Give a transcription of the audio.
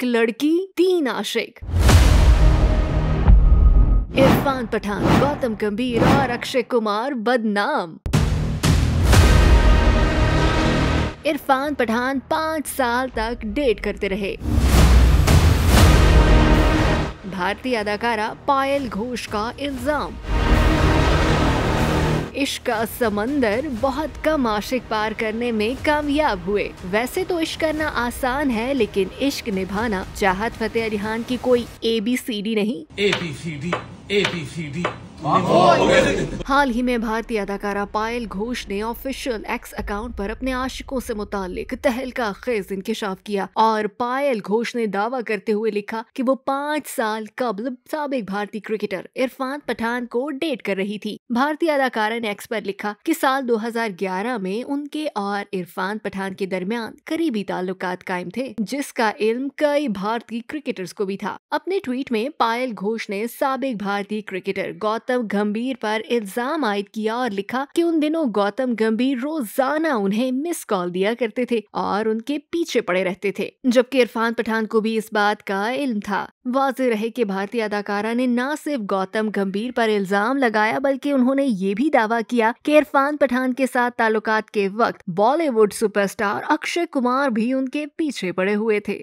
एक लड़की तीन आशिक इरफान पठान गौतम गंभीर और अक्षय कुमार बदनाम इरफान पठान पाँच साल तक डेट करते रहे भारतीय अदाकारा पायल घोष का इल्जाम इश्क का समंदर बहुत कम आशिक पार करने में कामयाब हुए वैसे तो इश्क करना आसान है लेकिन इश्क निभाना चाहत फतेह अली खान की कोई ए बी सी डी नहीं A B C D A B C D हाल ही में भारतीय अदाकारा पायल घोष ने ऑफिशियल एक्स अकाउंट पर अपने आशिकों से मुतालिक तहलका खेज इंकशाफ किया और पायल घोष ने दावा करते हुए लिखा कि वो पाँच साल कबल सबक भारतीय क्रिकेटर इरफान पठान को डेट कर रही थी भारतीय अदाकारा ने एक्स पर लिखा कि साल 2011 में उनके और इरफान पठान के दरमियान करीबी ताल्लुक कायम थे जिसका इल्म कई भारतीय क्रिकेटर्स को भी था अपने ट्वीट में पायल घोष ने सबक भारतीय क्रिकेटर गौतम गंभीर पर इल्जाम इल्जाम आयद किया और लिखा कि उन दिनों गौतम गंभीर रोजाना उन्हें मिस कॉल दिया करते थे और उनके पीछे पड़े रहते थे जबकि इरफान पठान को भी इस बात का इल्म था वाज रहे कि भारतीय अदाकारा ने न सिर्फ गौतम गंभीर पर इल्जाम लगाया बल्कि उन्होंने ये भी दावा किया कि इरफान पठान के साथ ताल्लुकात के वक्त बॉलीवुड सुपरस्टार अक्षय कुमार भी उनके पीछे पड़े हुए थे